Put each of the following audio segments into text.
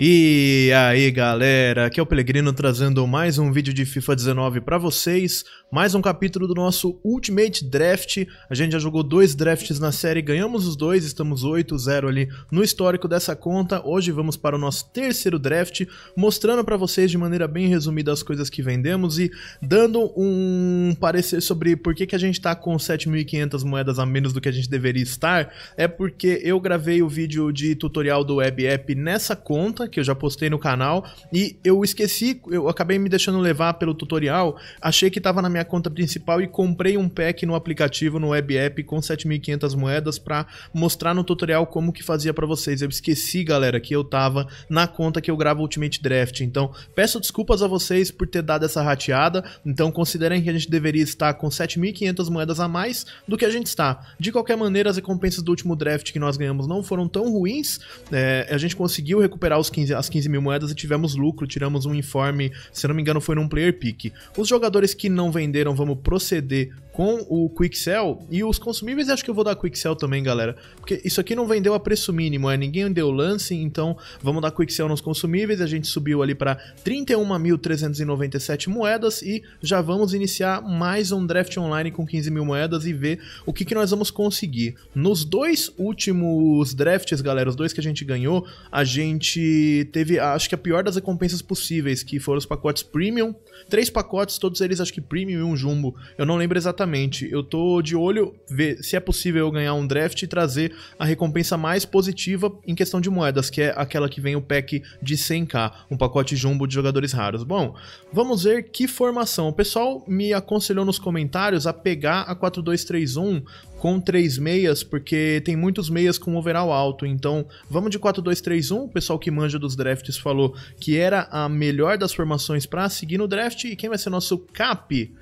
E aí galera, aqui é o Pelegrino trazendo mais um vídeo de FIFA 19 para vocês, mais um capítulo do nosso Ultimate Draft, a gente já jogou dois drafts na série, ganhamos os dois, estamos 8-0 ali no histórico dessa conta, hoje vamos para o nosso terceiro draft, mostrando para vocês de maneira bem resumida as coisas que vendemos e dando um parecer sobre por que, que a gente tá com 7.500 moedas a menos do que a gente deveria estar, é porque eu gravei o vídeo de tutorial do Web App nessa conta, que eu já postei no canal, e eu esqueci, eu acabei me deixando levar pelo tutorial, achei que estava na minha conta principal e comprei um pack no aplicativo, no web app, com 7.500 moedas para mostrar no tutorial como que fazia para vocês. Eu esqueci, galera, que eu tava na conta que eu gravo Ultimate Draft, então peço desculpas a vocês por ter dado essa rateada, então considerem que a gente deveria estar com 7.500 moedas a mais do que a gente está. De qualquer maneira, as recompensas do último draft que nós ganhamos não foram tão ruins, é, a gente conseguiu recuperar os 15, as 15 mil moedas e tivemos lucro, tiramos um informe, se não me engano foi num player pick. Os jogadores que não venderam, vamos proceder com o Quicksell. E os consumíveis acho que eu vou dar Quicksell também, galera. Porque isso aqui não vendeu a preço mínimo, é? ninguém deu lance, então vamos dar Quicksell nos consumíveis. A gente subiu ali para 31.397 moedas e já vamos iniciar mais um draft online com 15 mil moedas e ver o que, que nós vamos conseguir. Nos dois últimos drafts, galera, os dois que a gente ganhou, a gente teve, acho que a pior das recompensas possíveis, que foram os pacotes premium. Três pacotes, todos eles acho que premium e um jumbo. Eu não lembro exatamente Exatamente. Eu tô de olho ver se é possível eu ganhar um draft e trazer a recompensa mais positiva em questão de moedas, que é aquela que vem o pack de 100k, um pacote jumbo de jogadores raros. Bom, vamos ver que formação. O pessoal me aconselhou nos comentários a pegar a 4231 com três meias, porque tem muitos meias com overall alto. Então, vamos de 4-2-3-1. O pessoal que manja dos drafts falou que era a melhor das formações para seguir no draft. E quem vai ser nosso cap?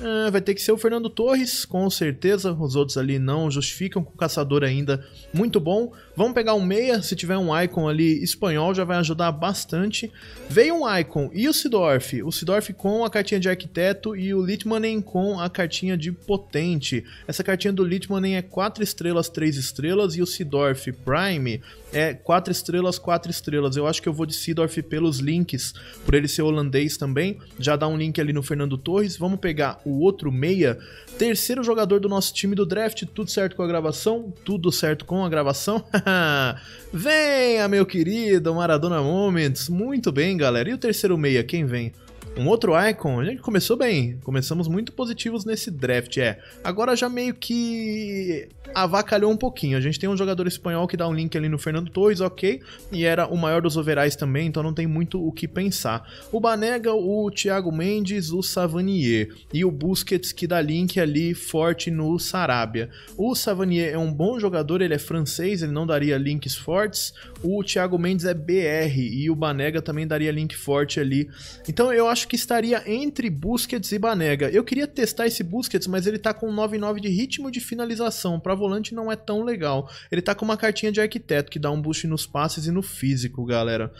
Ah, vai ter que ser o Fernando Torres, com certeza. Os outros ali não justificam. Com o caçador ainda muito bom. Vamos pegar um meia. Se tiver um Icon ali espanhol, já vai ajudar bastante. Veio um Icon e o Sidorf. O Sidorf com a cartinha de arquiteto e o Litmanen com a cartinha de potente. Essa cartinha do Litmanen é 4 estrelas, 3 estrelas. E o Sidorf Prime é 4 estrelas, 4 estrelas. Eu acho que eu vou de Sidorf pelos links, por ele ser holandês também. Já dá um link ali no Fernando Torres. Vamos pegar o outro meia, terceiro jogador do nosso time do draft. Tudo certo com a gravação? Tudo certo com a gravação? Venha, meu querido Maradona Moments. Muito bem, galera. E o terceiro meia, quem vem? Um outro icon, a gente começou bem, começamos muito positivos nesse draft, é. Agora já meio que avacalhou um pouquinho. A gente tem um jogador espanhol que dá um link ali no Fernando Torres, ok, e era o maior dos overais também, então não tem muito o que pensar. O Banega, o Thiago Mendes, o Savanier e o Busquets que dá link ali forte no Sarabia. O Savanier é um bom jogador, ele é francês, ele não daria links fortes. O Thiago Mendes é BR e o Banega também daria link forte ali. Então eu acho acho que estaria entre Busquets e Banega. Eu queria testar esse Busquets, mas ele tá com 9,9 de ritmo de finalização. Para volante não é tão legal. Ele tá com uma cartinha de arquiteto que dá um boost nos passes e no físico, galera.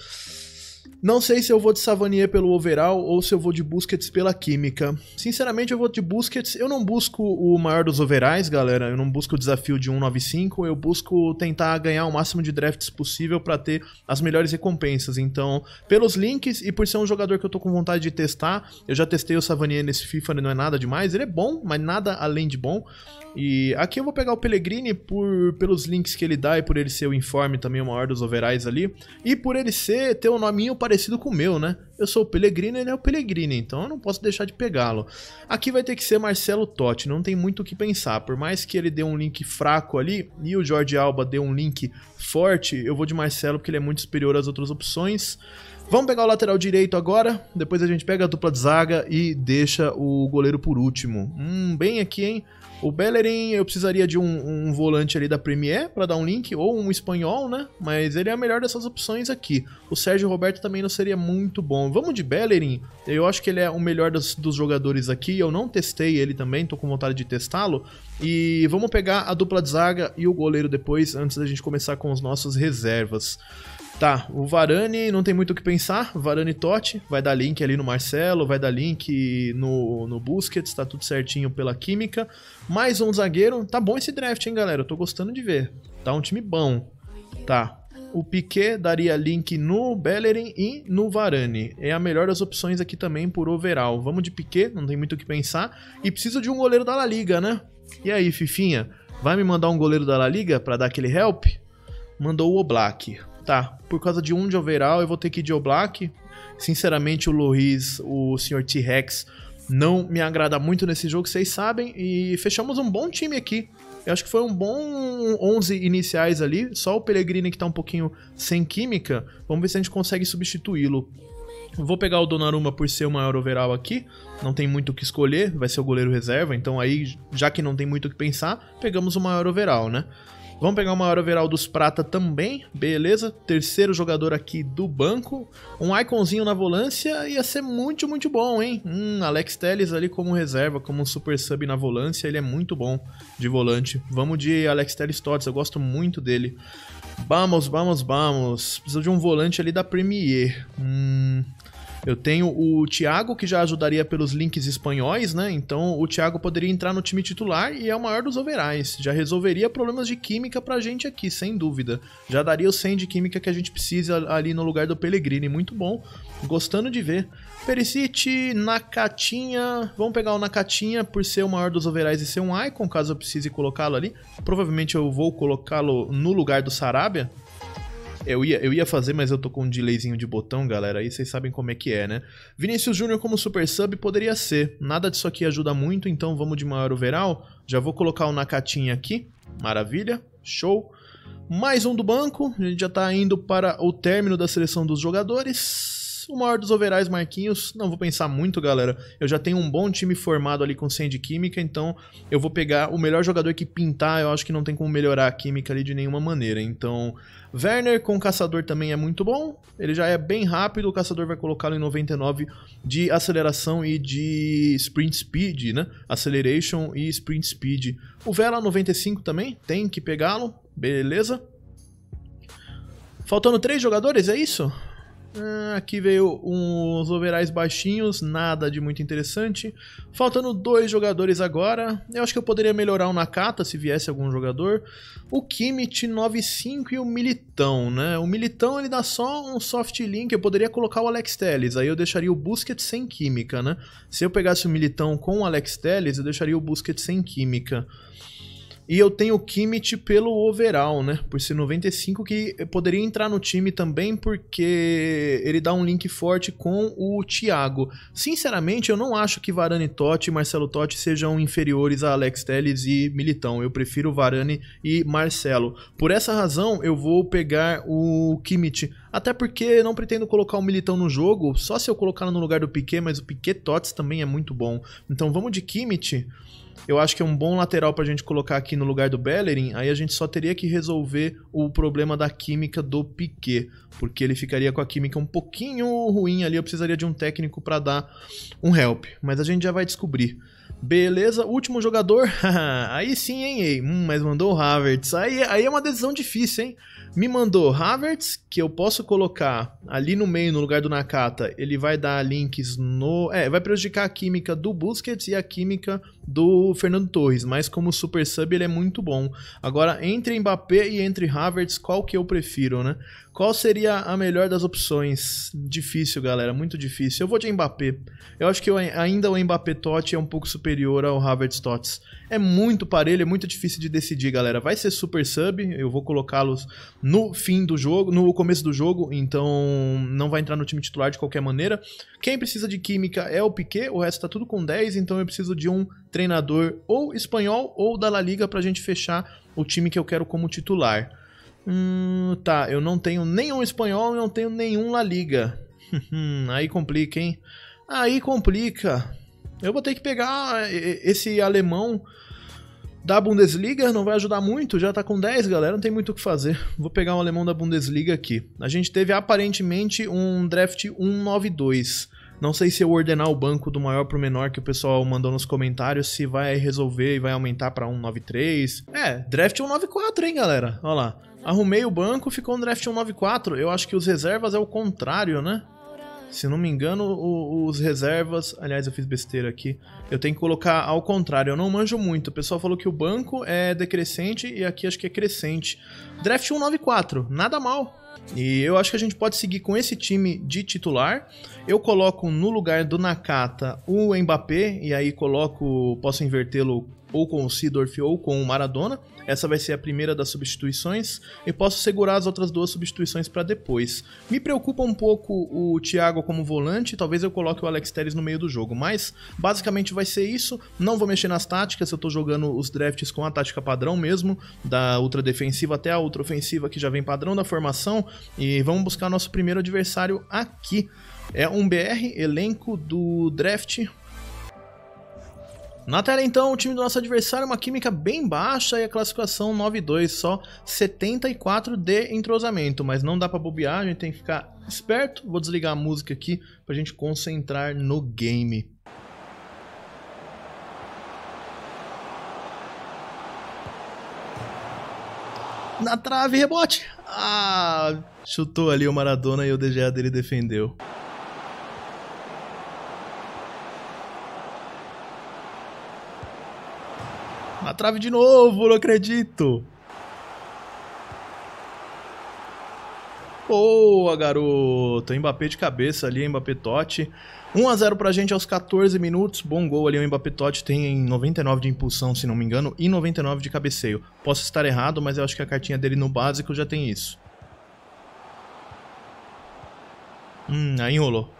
Não sei se eu vou de Savanier pelo overall ou se eu vou de Busquets pela química. Sinceramente, eu vou de Busquets. Eu não busco o maior dos overalls, galera. Eu não busco o desafio de 195. Eu busco tentar ganhar o máximo de drafts possível para ter as melhores recompensas. Então, pelos links e por ser um jogador que eu tô com vontade de testar, eu já testei o Savanier nesse FIFA, ele não é nada demais. Ele é bom, mas nada além de bom. E aqui eu vou pegar o Pellegrini por, pelos links que ele dá e por ele ser o informe também, o maior dos overalls ali. E por ele ser, ter o um nominho caminho parecido com o meu, né? Eu sou o e ele é o Pelegrino, então eu não posso deixar de pegá-lo. Aqui vai ter que ser Marcelo Totti, não tem muito o que pensar. Por mais que ele dê um link fraco ali e o Jorge Alba dê um link forte, eu vou de Marcelo porque ele é muito superior às outras opções. Vamos pegar o lateral direito agora, depois a gente pega a dupla de zaga e deixa o goleiro por último. Hum, bem aqui, hein? O Bellerin, eu precisaria de um, um volante ali da Premier para dar um link, ou um espanhol, né? Mas ele é a melhor dessas opções aqui. O Sérgio Roberto também não seria muito bom. Vamos de Bellerin, eu acho que ele é o melhor dos, dos jogadores aqui. Eu não testei ele também, tô com vontade de testá-lo. E vamos pegar a dupla de zaga e o goleiro depois, antes da gente começar com os nossos reservas. Tá, o Varane não tem muito o que pensar. Varane Totti, vai dar link ali no Marcelo, vai dar link no, no Busquets, tá tudo certinho pela química. Mais um zagueiro. Tá bom esse draft, hein, galera? Eu tô gostando de ver. Tá um time bom. Tá. O Piquet daria link no Bellerin e no Varane. É a melhor das opções aqui também por overall. Vamos de Piquet, não tem muito o que pensar. E precisa de um goleiro da La Liga, né? E aí, Fifinha? Vai me mandar um goleiro da La Liga para dar aquele help? Mandou o Oblak tá, por causa de um de overall eu vou ter que ir de Oblak. Sinceramente, o Luiz, o Sr. T-Rex, não me agrada muito nesse jogo, vocês sabem. E fechamos um bom time aqui. Eu acho que foi um bom 11 iniciais ali. Só o Pellegrini que tá um pouquinho sem química. Vamos ver se a gente consegue substituí-lo. Vou pegar o Donnarumma por ser o maior overall aqui. Não tem muito o que escolher, vai ser o goleiro reserva. Então aí, já que não tem muito o que pensar, pegamos o maior overall, né? Vamos pegar uma hora overall dos prata também, beleza? Terceiro jogador aqui do banco. Um iconzinho na volância ia ser muito, muito bom, hein? Hum, Alex Telles ali como reserva, como um super sub na volância, ele é muito bom de volante. Vamos de Alex Telles Tots, eu gosto muito dele. Vamos, vamos, vamos. Precisa de um volante ali da Premier. Hum, eu tenho o Thiago, que já ajudaria pelos links espanhóis, né? Então o Thiago poderia entrar no time titular e é o maior dos overais. Já resolveria problemas de química pra gente aqui, sem dúvida. Já daria o 100 de química que a gente precisa ali no lugar do Pellegrini. Muito bom. Gostando de ver. Perisic, Nakatinha. Vamos pegar o Nakatinha por ser o maior dos overais e ser um icon, caso eu precise colocá-lo ali. Provavelmente eu vou colocá-lo no lugar do Sarabia, eu ia, eu ia fazer, mas eu tô com um delayzinho de botão, galera. Aí vocês sabem como é que é, né? Vinícius Júnior como super sub poderia ser. Nada disso aqui ajuda muito, então vamos de maior overall. Já vou colocar o Nakatinha aqui. Maravilha. Show. Mais um do banco. A gente já tá indo para o término da seleção dos jogadores. O maior dos overais, Marquinhos. Não vou pensar muito, galera. Eu já tenho um bom time formado ali com ciência de química, então eu vou pegar o melhor jogador que pintar. Eu acho que não tem como melhorar a química ali de nenhuma maneira. Então, Werner com caçador também é muito bom. Ele já é bem rápido. O caçador vai colocá-lo em 99 de aceleração e de sprint speed, né? Acceleration e sprint speed. O Vela 95 também tem que pegá-lo. Beleza. Faltando três jogadores, é isso? Ah, aqui veio uns overais baixinhos, nada de muito interessante. Faltando dois jogadores agora. Eu acho que eu poderia melhorar o Nakata se viesse algum jogador. O Kimmich 95 e o Militão, né? O Militão ele dá só um soft link, eu poderia colocar o Alex Telles, aí eu deixaria o Busquets sem química, né? Se eu pegasse o Militão com o Alex Telles, eu deixaria o Busquets sem química. E eu tenho o Kimmich pelo overall, né? Por ser 95, que poderia entrar no time também, porque ele dá um link forte com o Thiago. Sinceramente, eu não acho que Varane Totti e Marcelo Totti sejam inferiores a Alex Telles e Militão. Eu prefiro Varane e Marcelo. Por essa razão, eu vou pegar o Kimmich. Até porque não pretendo colocar o Militão no jogo, só se eu colocar no lugar do Piquet, mas o Piquet Tots também é muito bom. Então vamos de Kimmich eu acho que é um bom lateral pra gente colocar aqui no lugar do Bellerin, aí a gente só teria que resolver o problema da química do Piquet, porque ele ficaria com a química um pouquinho ruim ali, eu precisaria de um técnico para dar um help, mas a gente já vai descobrir. Beleza, último jogador. aí sim, hein, ei. Hum, mas mandou o Havertz. Aí, aí é uma decisão difícil, hein? Me mandou Havertz, que eu posso colocar ali no meio, no lugar do Nakata. Ele vai dar links no. É, vai prejudicar a química do Busquets e a química do Fernando Torres. Mas como super sub, ele é muito bom. Agora, entre Mbappé e entre Havertz, qual que eu prefiro, né? Qual seria a melhor das opções? Difícil, galera, muito difícil. Eu vou de Mbappé. Eu acho que eu, ainda o Mbappé Totti é um pouco superior ao Havertz Tots. É muito parelho, é muito difícil de decidir, galera. Vai ser super sub, eu vou colocá-los no fim do jogo, no começo do jogo, então não vai entrar no time titular de qualquer maneira. Quem precisa de química é o Piquet, o resto tá tudo com 10, então eu preciso de um treinador ou espanhol ou da La Liga pra gente fechar o time que eu quero como titular. Hum, tá, eu não tenho nenhum espanhol e não tenho nenhum La Liga. Aí complica, hein? Aí complica. Eu vou ter que pegar eh, eh, esse alemão da Bundesliga, não vai ajudar muito, já tá com 10, galera, não tem muito o que fazer. Vou pegar um alemão da Bundesliga aqui. A gente teve aparentemente um draft 192. Não sei se eu ordenar o banco do maior pro menor que o pessoal mandou nos comentários, se vai resolver e vai aumentar para 193. É, draft 194, hein, galera? Olha lá. Arrumei o banco, ficou um draft 194. Eu acho que os reservas é o contrário, né? Se não me engano, o, os reservas... Aliás, eu fiz besteira aqui. Eu tenho que colocar ao contrário. Eu não manjo muito. O pessoal falou que o banco é decrescente e aqui acho que é crescente. Draft 194. Nada mal. E eu acho que a gente pode seguir com esse time de titular. Eu coloco no lugar do Nakata o Mbappé e aí coloco, posso invertê-lo ou com o Sidorf ou com o Maradona. Essa vai ser a primeira das substituições e posso segurar as outras duas substituições para depois. Me preocupa um pouco o Thiago como volante, talvez eu coloque o Alex Teres no meio do jogo, mas basicamente vai ser isso. Não vou mexer nas táticas, eu tô jogando os drafts com a tática padrão mesmo, da ultra defensiva até a ultra ofensiva que já vem padrão da formação e vamos buscar nosso primeiro adversário aqui. É um BR, elenco do draft, na tela então, o time do nosso adversário, uma química bem baixa e a classificação 9-2, só 74 de entrosamento, mas não dá para bobear, a gente tem que ficar esperto. Vou desligar a música aqui pra gente concentrar no game. Na trave, rebote! Ah, chutou ali o Maradona e o DGA dele defendeu. trave de novo, não acredito. Boa, garoto. Mbappé de cabeça ali, Mbappé Totti. 1x0 pra gente aos 14 minutos. Bom gol ali. O Mbappé Totti tem 99 de impulsão, se não me engano, e 99 de cabeceio. Posso estar errado, mas eu acho que a cartinha dele no básico já tem isso. Hum, aí enrolou.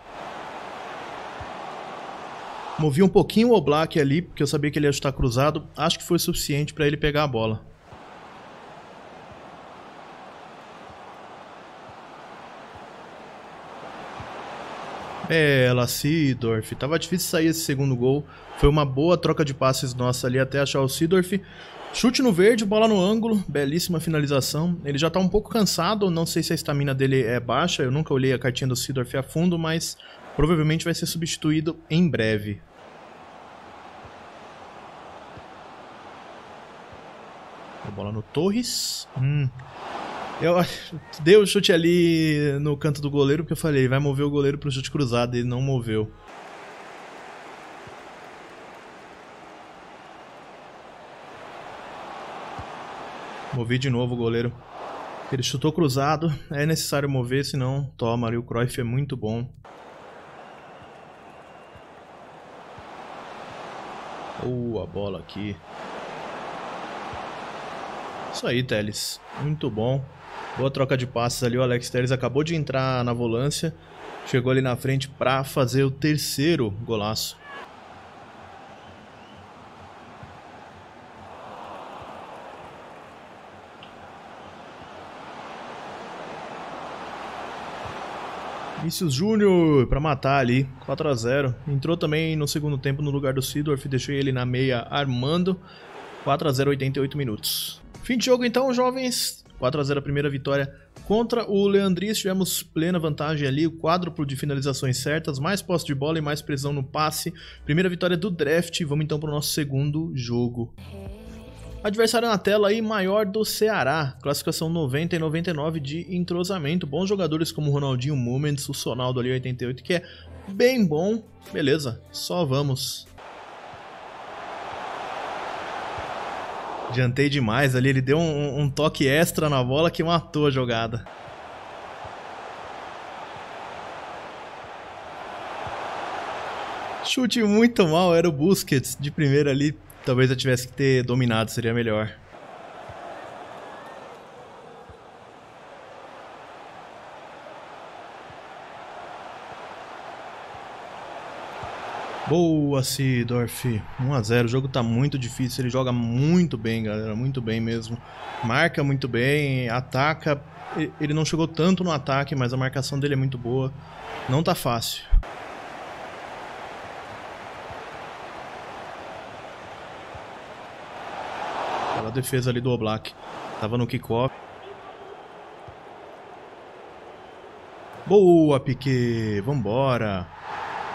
Movi um pouquinho o Oblak ali, porque eu sabia que ele ia estar cruzado. Acho que foi suficiente para ele pegar a bola. Bela, é, Sidorf. Tava difícil sair esse segundo gol. Foi uma boa troca de passes nossa ali até achar o Sidorf. Chute no verde, bola no ângulo, belíssima finalização. Ele já tá um pouco cansado, não sei se a estamina dele é baixa, eu nunca olhei a cartinha do Sidorf a fundo, mas provavelmente vai ser substituído em breve. Bola no Torres. Hum. Eu dei o chute ali no canto do goleiro, porque eu falei, vai mover o goleiro pro chute cruzado, e não moveu. Movi de novo o goleiro. Ele chutou cruzado, é necessário mover, senão toma ali. O Cruyff é muito bom. Boa bola aqui. Isso aí, Teles. Muito bom. Boa troca de passes ali. O Alex Teles acabou de entrar na volância. Chegou ali na frente para fazer o terceiro golaço. Vinícius Júnior para matar ali, 4 a 0. Entrou também no segundo tempo no lugar do Sidorf, deixei ele na meia armando. 4 a 0, 88 minutos. Fim de jogo então, jovens. 4x0 a primeira vitória contra o Leandris. Tivemos plena vantagem ali, o quádruplo de finalizações certas, mais posse de bola e mais precisão no passe. Primeira vitória do draft. Vamos então para o nosso segundo jogo. Adversário na tela aí, maior do Ceará. Classificação 90 e 99 de entrosamento. Bons jogadores como Ronaldinho Moments, o Sonaldo ali 88, que é bem bom. Beleza, só vamos. Adiantei demais ali, ele deu um, um toque extra na bola que matou a jogada. Chute muito mal, era o Busquets de primeira ali. Talvez eu tivesse que ter dominado, seria melhor. Boa, Sidorf. 1x0. O jogo tá muito difícil. Ele joga muito bem, galera. Muito bem mesmo. Marca muito bem, ataca. Ele não chegou tanto no ataque, mas a marcação dele é muito boa. Não tá fácil. Aquela defesa ali do Oblak. Tava no kickoff. Boa, Piquet. Vambora.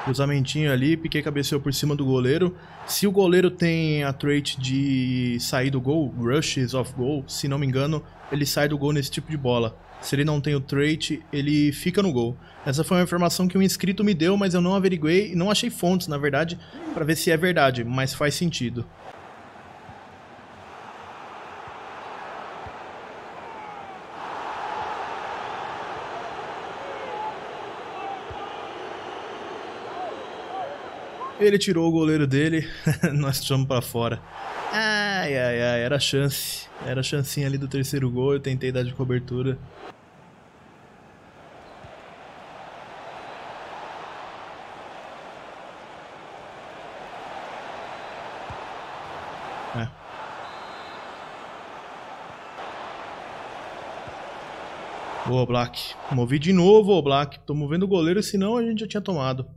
Cruzamentinho ali, Piquet cabeceou por cima do goleiro. Se o goleiro tem a trait de sair do gol, rushes off goal, se não me engano, ele sai do gol nesse tipo de bola. Se ele não tem o trait, ele fica no gol. Essa foi uma informação que um inscrito me deu, mas eu não averiguei e não achei fontes, na verdade, para ver se é verdade, mas faz sentido. Ele tirou o goleiro dele, nós tiramos para fora. Ai, ai, ai, era chance. Era a chancinha ali do terceiro gol, eu tentei dar de cobertura. Boa, é. Black. Movi de novo, Black. Tô movendo o goleiro, senão a gente já tinha tomado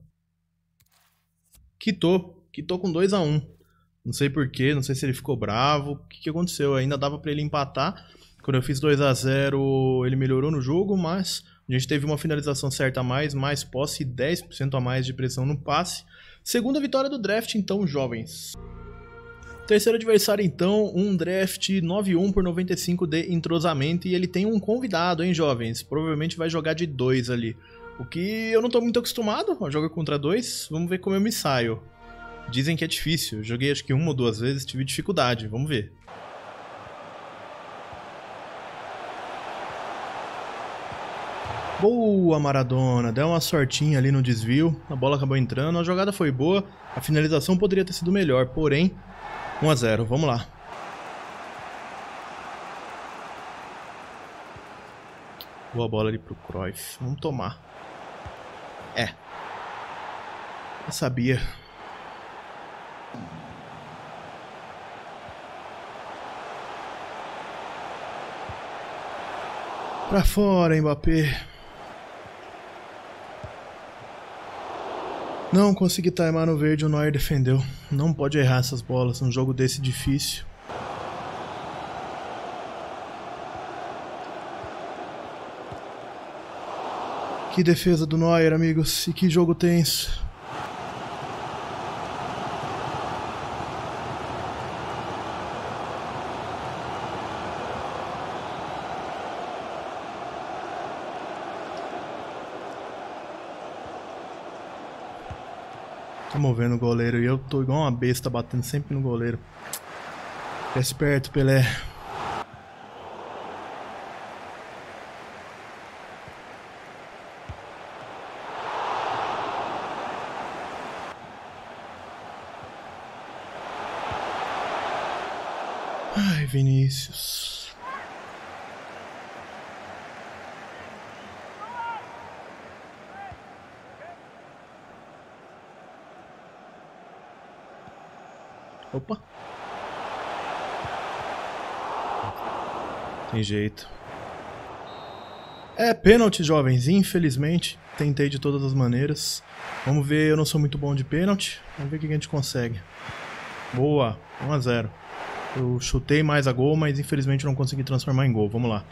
quitou. Quitou com 2 a 1 um. Não sei porquê, não sei se ele ficou bravo. O que, que aconteceu? Ainda dava para ele empatar. Quando eu fiz 2 a 0 ele melhorou no jogo, mas a gente teve uma finalização certa a mais, mais posse e 10% a mais de pressão no passe. Segunda vitória do draft, então, jovens. Terceiro adversário, então, um draft 9-1 por 95 de entrosamento. E ele tem um convidado, hein, jovens? Provavelmente vai jogar de 2 ali. O que eu não tô muito acostumado a jogar contra dois. Vamos ver como eu me saio. Dizem que é difícil. Joguei acho que uma ou duas vezes, tive dificuldade. Vamos ver. Boa, Maradona. Deu uma sortinha ali no desvio. A bola acabou entrando. A jogada foi boa. A finalização poderia ter sido melhor. Porém, 1 a 0 Vamos lá. Boa bola ali pro Cruyff. Vamos tomar. É. Eu sabia. Pra fora, Mbappé. Não consegui timar no verde, o Neuer defendeu. Não pode errar essas bolas num jogo desse difícil. Que defesa do Neuer, amigos, e que jogo tenso. Tá movendo o goleiro e eu tô igual uma besta batendo sempre no goleiro. Fica esperto, Pelé. Vinícius. Opa. Tem jeito. É pênalti, jovens. Infelizmente, tentei de todas as maneiras. Vamos ver, eu não sou muito bom de pênalti. Vamos ver o que a gente consegue. Boa, 1 a 0. Eu chutei mais a gol, mas infelizmente não consegui transformar em gol. Vamos lá.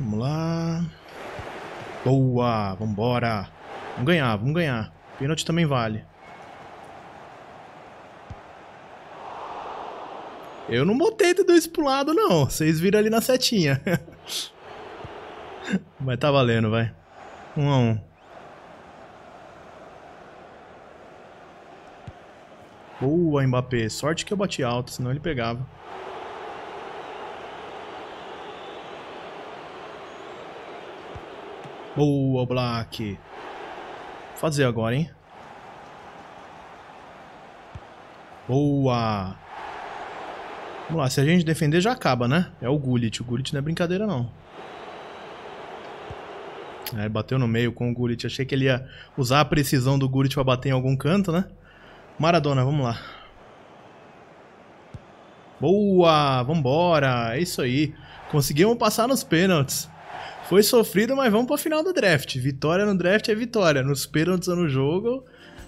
Vamos lá. Boa! Vambora! Vamos ganhar, vamos ganhar. Pênalti também vale. Eu não botei T2 pro lado, não. Vocês viram ali na setinha. mas tá valendo, vai. Um a um. Boa, Mbappé. Sorte que eu bati alto, senão ele pegava. Boa, Black. Fazer agora, hein? Boa. Vamos lá, se a gente defender já acaba, né? É o Gullit. O Gullit não é brincadeira, não. É, bateu no meio com o Gullit. Achei que ele ia usar a precisão do Gullit pra bater em algum canto, né? Maradona, vamos lá. Boa! Vambora! É isso aí. Conseguimos passar nos pênaltis. Foi sofrido, mas vamos para o final do draft. Vitória no draft é vitória. Nos pênaltis ou no jogo,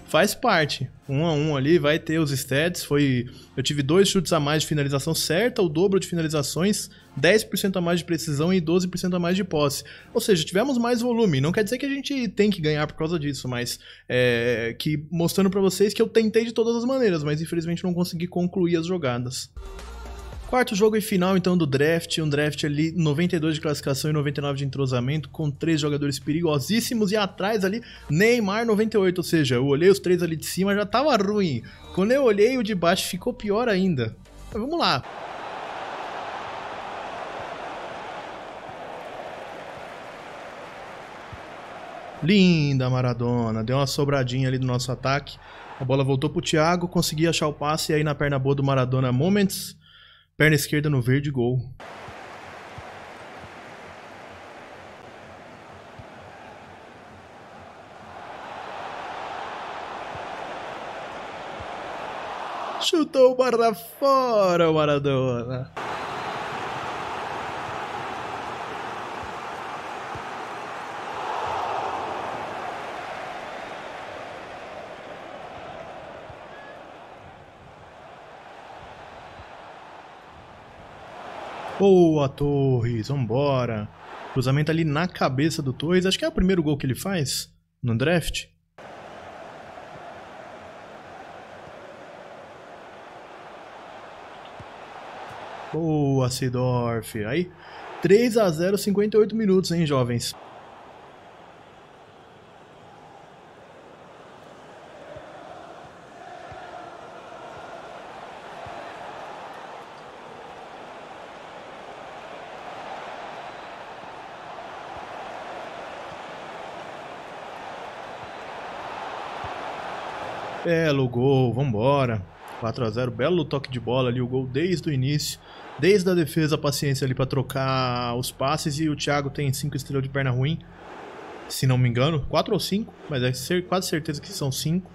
faz parte. Um a um ali, vai ter os stats. Foi. Eu tive dois chutes a mais de finalização certa, o dobro de finalizações, 10% a mais de precisão e 12% a mais de posse. Ou seja, tivemos mais volume. Não quer dizer que a gente tem que ganhar por causa disso, mas é, que mostrando para vocês que eu tentei de todas as maneiras, mas infelizmente não consegui concluir as jogadas. Quarto jogo e final, então, do draft. Um draft ali, 92 de classificação e 99 de entrosamento, com três jogadores perigosíssimos. E atrás ali, Neymar 98. Ou seja, eu olhei os três ali de cima, já tava ruim. Quando eu olhei o de baixo, ficou pior ainda. Mas vamos lá. Linda Maradona, deu uma sobradinha ali do nosso ataque. A bola voltou pro Thiago, consegui achar o passe e aí na perna boa do Maradona Moments Perna esquerda no verde, gol. Chutou o barra fora, o Maradona. Boa, Torres, vambora. Cruzamento ali na cabeça do Torres. Acho que é o primeiro gol que ele faz no draft. Boa, Seedorf. Aí, 3 a 0, 58 minutos, hein, jovens? Belo gol, vambora. 4 a 0 belo toque de bola ali, o gol desde o início. Desde a defesa, a paciência ali para trocar os passes. E o Thiago tem 5 estrelas de perna ruim, se não me engano. 4 ou 5, mas é quase certeza que são 5.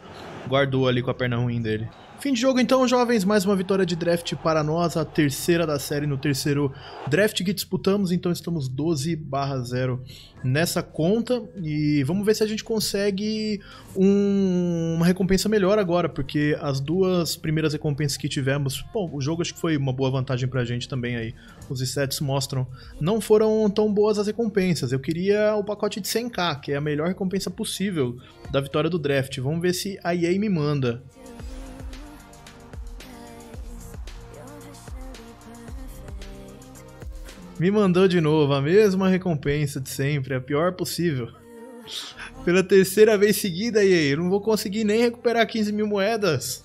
Guardou ali com a perna ruim dele. Fim de jogo então, jovens, mais uma vitória de draft para nós, a terceira da série no terceiro draft que disputamos, então estamos 12 0 nessa conta e vamos ver se a gente consegue um, uma recompensa melhor agora, porque as duas primeiras recompensas que tivemos, bom, o jogo acho que foi uma boa vantagem pra gente também aí, os stats mostram, não foram tão boas as recompensas, eu queria o pacote de 100k, que é a melhor recompensa possível da vitória do draft, vamos ver se a EA me manda. Me mandou de novo a mesma recompensa de sempre, a pior possível. Pela terceira vez seguida, e aí? Eu não vou conseguir nem recuperar 15 mil moedas.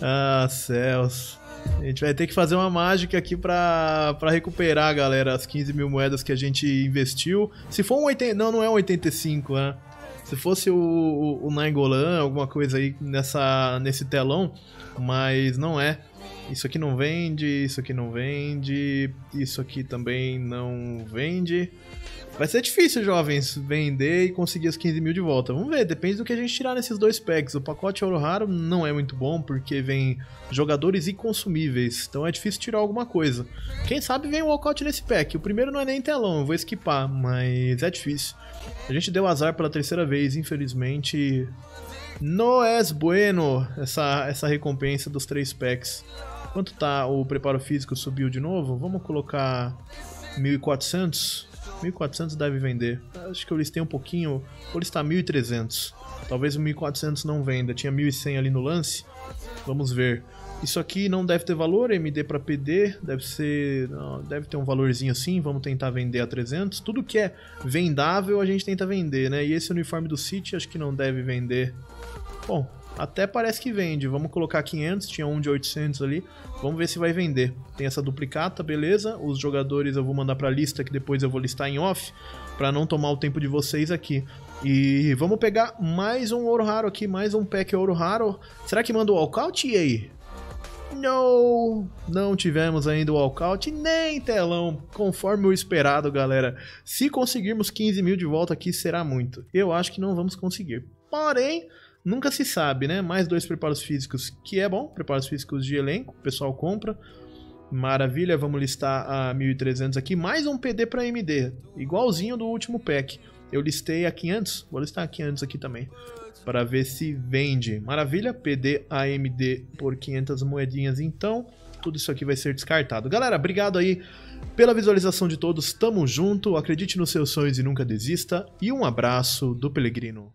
ah, céus. A gente vai ter que fazer uma mágica aqui pra, pra recuperar, galera, as 15 mil moedas que a gente investiu. Se for um 80... Não, não é um 85, né? Se fosse o, o, o Nangolan, alguma coisa aí nessa, nesse telão, mas não é. Isso aqui não vende, isso aqui não vende, isso aqui também não vende. Vai ser difícil, jovens, vender e conseguir os 15 mil de volta. Vamos ver, depende do que a gente tirar nesses dois packs. O pacote ouro raro não é muito bom, porque vem jogadores inconsumíveis, então é difícil tirar alguma coisa. Quem sabe vem o walkout nesse pack. O primeiro não é nem telão, eu vou esquipar, mas é difícil. A gente deu azar pela terceira vez, infelizmente. No es bueno essa, essa recompensa dos três packs. Quanto tá o preparo físico? Subiu de novo? Vamos colocar 1400. 1400 deve vender. Acho que eu listei um pouquinho, vou listar 1300. Talvez o 1400 não venda, tinha 1100 ali no lance. Vamos ver. Isso aqui não deve ter valor, MD para PD, deve ser, não, deve ter um valorzinho assim, vamos tentar vender a 300. Tudo que é vendável a gente tenta vender, né? E esse uniforme do City acho que não deve vender. Bom, até parece que vende. Vamos colocar 500, tinha um de 800 ali. Vamos ver se vai vender. Tem essa duplicata, beleza? Os jogadores eu vou mandar para lista que depois eu vou listar em off para não tomar o tempo de vocês aqui. E vamos pegar mais um ouro raro aqui, mais um pack ouro raro. Será que manda o walkout? E aí? Não, não tivemos ainda o walkout, nem telão, conforme o esperado, galera. Se conseguirmos 15 mil de volta aqui, será muito. Eu acho que não vamos conseguir. Porém, Nunca se sabe, né? Mais dois preparos físicos, que é bom, preparos físicos de elenco, o pessoal compra. Maravilha, vamos listar a 1300 aqui, mais um PD para MD, igualzinho do último pack. Eu listei a 500, vou listar a 500 aqui também, para ver se vende. Maravilha, PD AMD por 500 moedinhas então. Tudo isso aqui vai ser descartado. Galera, obrigado aí pela visualização de todos. Tamo junto, acredite nos seus sonhos e nunca desista. E um abraço do Pelegrino.